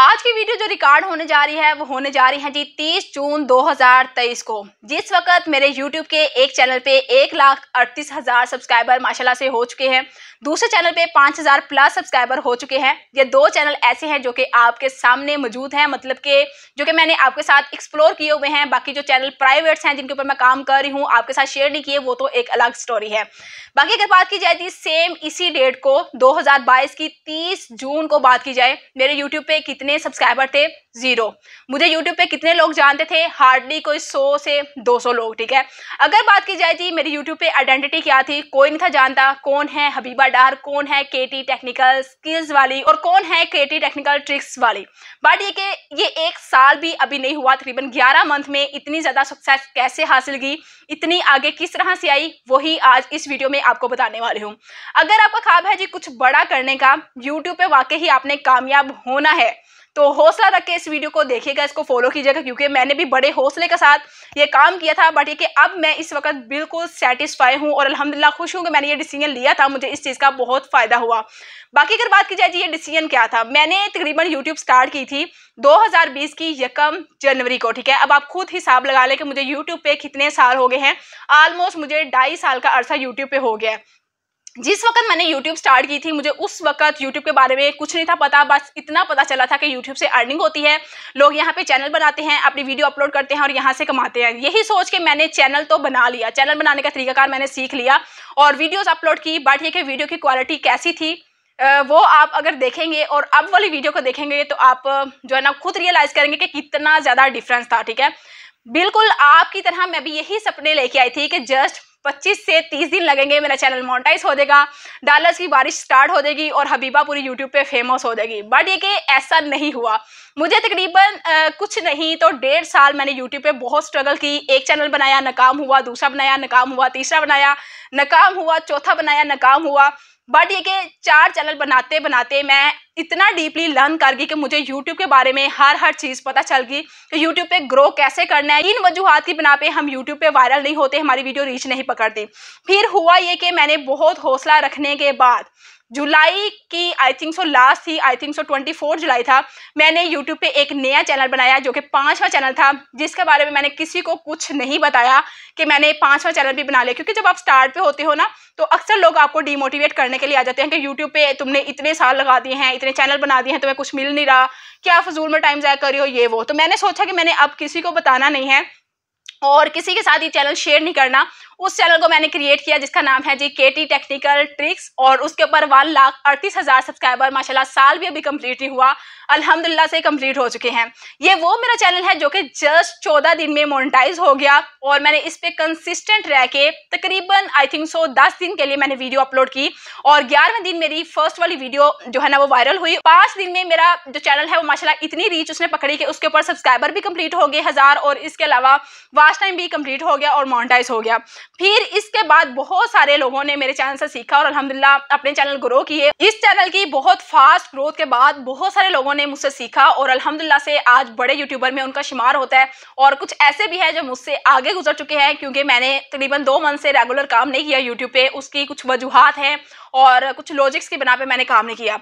आज की वीडियो जो रिकॉर्ड होने जा रही है वो होने जा रही है जी 30 जून 2023 को जिस वक्त मेरे यूट्यूब के एक चैनल पे एक लाख अड़तीस हज़ार सब्सक्राइबर माशाल्लाह से हो चुके हैं दूसरे चैनल पे 5000 प्लस सब्सक्राइबर हो चुके हैं ये दो चैनल ऐसे हैं जो कि आपके सामने मौजूद हैं मतलब के जो कि मैंने आपके साथ एक्सप्लोर किए हुए हैं बाकी जो चैनल प्राइवेट्स हैं जिनके ऊपर मैं काम कर रही हूँ आपके साथ शेयर नहीं किए वो तो एक अलग स्टोरी है बाकी अगर बात की जाए थी सेम इसी डेट को दो की तीस जून को बात की जाए मेरे यूट्यूब पर कितने कितने सब्सक्राइबर थे जीरो मुझे यूट्यूब पे कितने लोग जानते थे हार्डली कोई सौ से दो सौ लोग ठीक है अगर बात की जाए जी मेरी यूट्यूब पे आइडेंटिटी क्या थी कोई नहीं था जानता कौन है हबीबा डार कौन है के टी टेक्निकल स्किल्स वाली और कौन है के टी टेक्निकल ट्रिक्स वाली बट ये कि ये एक साल भी अभी नहीं हुआ तकरीबन ग्यारह मंथ में इतनी ज़्यादा सक्सेस कैसे हासिल की इतनी आगे किस तरह से आई वही आज इस वीडियो में आपको बताने वाली हूँ अगर आपका ख्वाब है जी कुछ बड़ा करने का यूट्यूब पे वाकई ही आपने कामयाब होना है तो हौसला रख के इस वीडियो को देखिएगा इसको फॉलो कीजिएगा क्योंकि मैंने भी बड़े हौसले के साथ ये काम किया था बट ये कि अब मैं इस वक्त बिल्कुल सेटिस्फाई हूँ और अलहमदिल्ला खुश हूँ कि मैंने ये डिसीजन लिया था मुझे इस चीज़ का बहुत फ़ायदा हुआ बाकी अगर बात की जाए जी ये डिसीजन क्या था मैंने तकरीबन यूट्यूब स्टार्ट की थी 2020 की यकम जनवरी को ठीक है अब आप खुद हिसाब लगा लें कि मुझे यूट्यूब पे कितने साल हो गए हैं ऑलमोस्ट मुझे ढाई साल का अरसा यूट्यूब पे हो गया है जिस वक्त मैंने YouTube स्टार्ट की थी मुझे उस वक्त YouTube के बारे में कुछ नहीं था पता बस इतना पता चला था कि YouTube से अर्निंग होती है लोग यहाँ पे चैनल बनाते हैं अपनी वीडियो अपलोड करते हैं और यहाँ से कमाते हैं यही सोच के मैंने चैनल तो बना लिया चैनल बनाने का तरीकाकार मैंने सीख लिया और वीडियोस अपलोड की बट ये कि वीडियो की क्वालिटी कैसी थी वो आप अगर देखेंगे और अब वाली वीडियो को देखेंगे तो आप जो है ना खुद रियलाइज़ करेंगे कि कितना ज़्यादा डिफरेंस था ठीक है बिल्कुल आपकी तरह मैं भी यही सपने लेके आई थी कि जस्ट पच्चीस से तीस दिन लगेंगे मेरा चैनल मोनिटाइज हो देगा डॉलर्स की बारिश स्टार्ट हो देगी और हबीबा पूरी यूट्यूब पे फेमस हो जाएगी बट ये कि ऐसा नहीं हुआ मुझे तकरीबन कुछ नहीं तो डेढ़ साल मैंने यूट्यूब पे बहुत स्ट्रगल की एक चैनल बनाया नाकाम हुआ दूसरा बनाया नाकाम हुआ तीसरा बनाया नाकाम हुआ चौथा बनाया नाकाम हुआ बट ये कि चार चैनल बनाते बनाते मैं इतना डीपली लर्न कर गई कि मुझे यूट्यूब के बारे में हर हर चीज़ पता चल गई कि यूट्यूब पे ग्रो कैसे करना है इन वजूहत की बिना पे हम यूट्यूब पे वायरल नहीं होते हमारी वीडियो रीच नहीं पकड़ती फिर हुआ ये कि मैंने बहुत हौसला रखने के बाद जुलाई की आई थिंक सो लास्ट थी I think so twenty four जुलाई था मैंने यूट्यूब पे एक नया चैनल बनाया जो कि पांचवा चैनल था जिसके बारे में मैंने किसी को कुछ नहीं बताया कि मैंने पांचवा चैनल भी बना लिया क्योंकि जब आप स्टार्ट पे होते हो ना तो अक्सर लोग आपको डिमोटिवेट करने के लिए आ जाते हैं कि यूट्यूब पे तुमने इतने साल लगा दिए हैं इतने मैंने चैनल बना दिए हैं मैं कुछ मिल नहीं रहा क्या फजूल में टाइम ज़ाया करी हो ये वो तो मैंने सोचा कि मैंने अब किसी को बताना नहीं है और किसी के साथ ये चैनल शेयर नहीं करना उस चैनल को मैंने क्रिएट किया जिसका नाम है जी के टी टेक्निकल ट्रिक्स और उसके ऊपर वन लाख अड़तीस हज़ार सब्सक्राइबर माशाल्लाह साल भी अभी कंप्लीट नहीं हुआ अल्हम्दुलिल्लाह से कंप्लीट हो चुके हैं ये वो मेरा चैनल है जो कि जस्ट चौदह दिन में मोनिटाइज हो गया और मैंने इस पर कंसिस्टेंट रह के तकरीबन आई थिंक सो दस दिन के लिए मैंने वीडियो अपलोड की और ग्यारहवें दिन मेरी फर्स्ट वाली वीडियो जो है ना वो वायरल हुई पाँच दिन में मेरा जो चैनल है वो माशाला इतनी रीच उसने पकड़ी कि उसके ऊपर सब्सक्राइबर भी कम्प्लीट हो गए हज़ार और इसके अलावा वास्ट टाइम भी कम्प्लीट हो गया और मोनिटाइज हो गया फिर इसके बाद बहुत सारे लोगों ने मेरे चैनल से सीखा और अलहमदिल्ला अपने चैनल ग्रो किए इस चैनल की बहुत फास्ट ग्रोथ के बाद बहुत सारे लोगों ने मुझसे सीखा और अलहमदिल्ला से आज बड़े यूट्यूबर में उनका शुमार होता है और कुछ ऐसे भी है जो मुझसे आगे गुजर चुके हैं क्योंकि मैंने तकरीबन दो मंथ से रेगुलर काम नहीं किया यूट्यूब पे उसकी कुछ वजूहत हैं और कुछ लॉजिक्स की बिना पे मैंने काम नहीं किया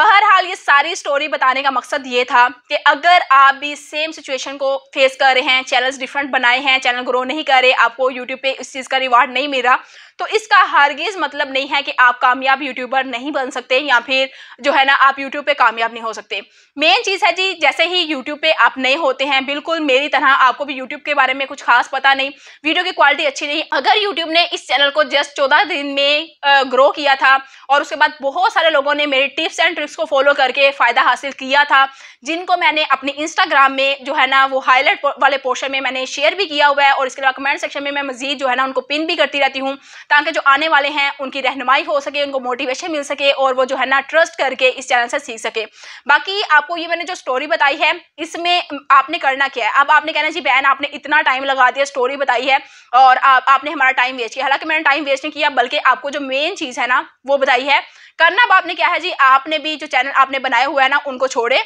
बहरहाल ये सारी स्टोरी बताने का मकसद ये था कि अगर आप भी सेम सिचुएशन को फेस कर रहे हैं चैनल्स डिफरेंट बनाए हैं चैनल ग्रो नहीं कर रहे आपको यूट्यूब पे इस चीज़ का रिवार्ड नहीं मिल रहा तो इसका हारगेज मतलब नहीं है कि आप कामयाब यूट्यूबर नहीं बन सकते या फिर जो है ना आप यूट्यूब पे कामयाब नहीं हो सकते मेन चीज़ है जी जैसे ही यूट्यूब पे आप नए होते हैं बिल्कुल मेरी तरह आपको भी यूट्यूब के बारे में कुछ खास पता नहीं वीडियो की क्वालिटी अच्छी नहीं अगर यूट्यूब ने इस चैनल को जस्ट चौदह दिन में ग्रो किया था और उसके बाद बहुत सारे लोगों ने मेरी टिप्स एंड ट्रिक्स को फॉलो करके फ़ायदा हासिल किया था जिनको मैंने अपने इंस्टाग्राम में जो है ना वो हाईलाइट वाले पोर्शन में मैंने शेयर भी किया हुआ है और इसके अलावा कमेंट सेक्शन में मैं मजीद जो है ना उनको पिन भी करती रहती हूँ ताकि जो आने वाले हैं उनकी रहनुमाई हो सके उनको मोटिवेशन मिल सके और वो जो है ना ट्रस्ट करके इस चैनल से सीख सके बाकी आपको ये मैंने जो स्टोरी बताई है इसमें आपने करना क्या है अब आपने कहना जी बहन आपने इतना टाइम लगा दिया स्टोरी बताई है और आप, आपने हमारा टाइम वेस्ट किया हालांकि मैंने टाइम वेस्ट नहीं किया बल्कि आपको जो मेन चीज़ है ना वो बताई है करना अब आपने क्या है जी आपने भी जो चैनल आपने बनाए हुए हैं ना उनको छोड़े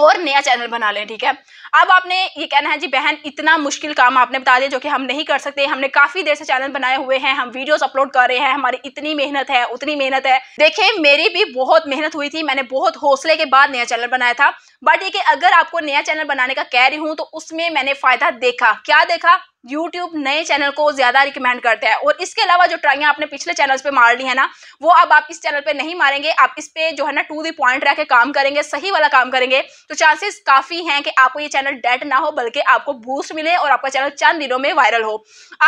और नया चैनल बना लें ठीक है अब आपने ये कहना है जी बहन इतना मुश्किल काम आपने बता दिया जो कि हम नहीं कर सकते हमने काफ़ी देर से चैनल बनाए हुए हैं हम वीडियोस अपलोड कर रहे हैं हमारी इतनी मेहनत है उतनी मेहनत है देखिए मेरी भी बहुत मेहनत हुई थी मैंने बहुत हौसले के बाद नया चैनल बनाया था बट ये कि अगर आपको नया चैनल बनाने का कह रही हूँ तो उसमें मैंने फ़ायदा देखा क्या देखा यूट्यूब नए चैनल को ज़्यादा रिकमेंड करता है और इसके अलावा जो ट्राइया आपने पिछले चैनल्स पे मार ली है ना वो अब आप इस चैनल पे नहीं मारेंगे आप इस पे जो है ना टू दी पॉइंट रह के काम करेंगे सही वाला काम करेंगे तो चांसेस काफ़ी हैं कि आपको ये चैनल डेट ना हो बल्कि आपको बूस्ट मिले और आपका चैनल चंद दिनों में वायरल हो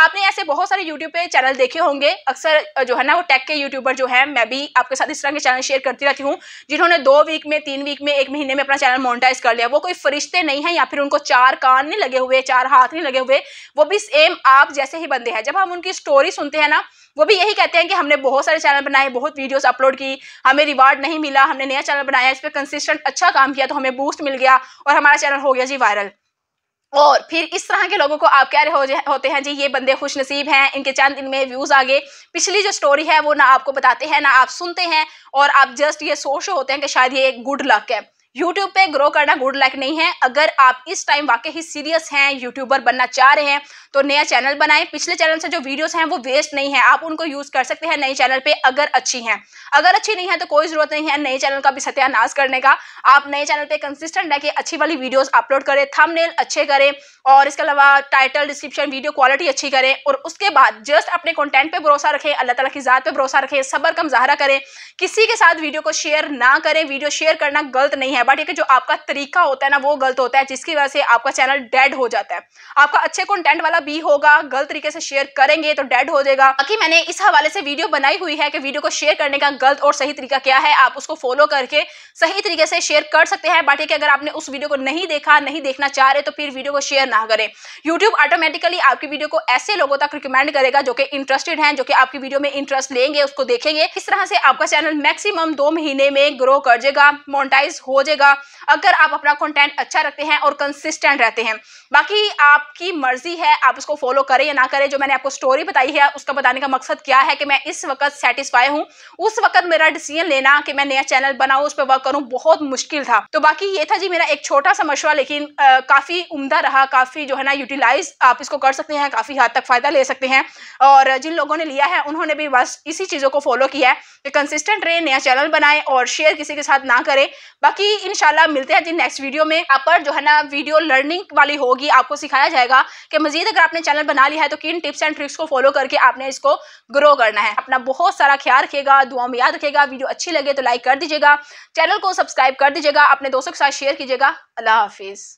आपने ऐसे बहुत सारे यूट्यूब पे चैनल देखे होंगे अक्सर जो है ना वो टेक के यूट्यूबर जो है मैं भी आपके साथ इस तरह के चैनल शेयर करती रहती हूँ जिन्होंने दो वीक में तीन वीक में एक महीने में अपना चैनल मोनिटाइज कर लिया वो कोई फरिश्ते नहीं है या फिर उनको चार कान नहीं लगे हुए चार हाथ नहीं लगे हुए वो भी सेम आप जैसे ही बंदे हैं जब हम उनकी स्टोरी सुनते हैं ना वो भी यही कहते हैं कि हमने बहुत सारे चैनल बनाए बहुत वीडियोस अपलोड की हमें रिवार्ड नहीं मिला हमने नया चैनल बनाया इस पर कंसिस्टेंट अच्छा काम किया तो हमें बूस्ट मिल गया और हमारा चैनल हो गया जी वायरल और फिर इस तरह के लोगों को आप कह रहे हो होते हैं जी ये बंदे खुश नसीब हैं इनके चंद दिन में व्यूज़ आ गए पिछली जो स्टोरी है वो ना आपको बताते हैं ना आप सुनते हैं और आप जस्ट ये सोच होते हैं कि शायद ये एक गुड लक है यूट्यूब पे ग्रो करना गुड लक नहीं है अगर आप इस टाइम वाकई ही सीरियस हैं यूट्यूबर बनना चाह रहे हैं तो नया चैनल बनाएं पिछले चैनल से जो वीडियोस हैं वो वेस्ट नहीं है आप उनको यूज़ कर सकते हैं नए चैनल पे अगर अच्छी हैं अगर अच्छी नहीं है तो कोई ज़रूरत नहीं है नए चैनल का भी सत्यानाश करने का आप नए चैनल पर कंसिस्टेंट रह अच्छी वाली वीडियोज़ अपलोड करें थम अच्छे करें और इसके अलावा टाइटल डिस्क्रिप्शन वीडियो क्वालिटी अच्छी करें और उसके बाद जस्ट अपने कॉन्टेंट पर भरोसा रखें अल्लाह तला की ज़ात पर भरोसा रखें सबर कम जहरा करें किसी के साथ वीडियो को शेयर ना करें वीडियो शेयर करना गलत नहीं है बट ये जो आपका तरीका होता है ना वो गलत होता है जिसकी वजह से आपका चैनल डेड हो जाता है आपका अच्छे कंटेंट वाला भी होगा गलत तरीके से शेयर करेंगे तो डेड हो जाएगा बाकी मैंने इस हवाले से वीडियो बनाई हुई है कि वीडियो को शेयर करने का गलत और सही तरीका क्या है आप उसको फॉलो करके सही तरीके से शेयर कर सकते हैं बट ये अगर आपने उस वीडियो को नहीं देखा नहीं देखना चाह रहे तो फिर वीडियो को शेयर ना करें यूट्यूब ऑटोमेटिकली आपकी वीडियो को ऐसे लोगों तक रिकमेंड करेगा जो कि इंटरेस्टेड है जो कि आपकी वीडियो में इंटरेस्ट लेंगे उसको देखेंगे इस तरह से आपका चैनल मैक्सिमम दो महीने में ग्रो कर जाएगा मोनिटाइज हो जाएगा रखिएगा अगर आप अपना कंटेंट अच्छा रखते हैं और कंसिस्टेंट रहते हैं बाकी आपकी मर्जी है आप उसको फॉलो करें या ना करें जो मैंने आपको स्टोरी बताई है उसका बताने का मकसद क्या है कि मैं इस वक्त सेटिस्फाई हूँ उस वक्त मेरा डिसीजन लेना कि मैं नया चैनल बनाऊँ उस पर वर्क करूँ बहुत मुश्किल था तो बाकी ये था जी मेरा एक छोटा सा मशवरा लेकिन काफ़ी उमदा रहा काफ़ी जो है ना यूटिलाइज आप इसको कर सकते हैं काफ़ी हद तक फ़ायदा ले सकते हैं और जिन लोगों ने लिया है उन्होंने भी बस इसी चीज़ों को फॉलो किया है कि कंसिस्टेंट रहे नया चैनल बनाएं और शेयर किसी के साथ ना करें बाकी इनशाला मिलते हैं जी नेक्स्ट वीडियो में यहाँ पर जो है ना वीडियो लर्निंग वाली होगी आपको सिखाया जाएगा कि मजीद अगर आपने चैनल बना लिया है तो किन टिप्स एंड ट्रिक्स को फॉलो करके आपने इसको ग्रो करना है अपना बहुत सारा ख्याल रखेगा दुआ में याद रखेगा वीडियो अच्छी लगे तो लाइक कर दीजिएगा चैनल को सब्सक्राइब कर दीजिएगा अपने दोस्तों के साथ शेयर कीजिएगा अल्लाह हाफिज़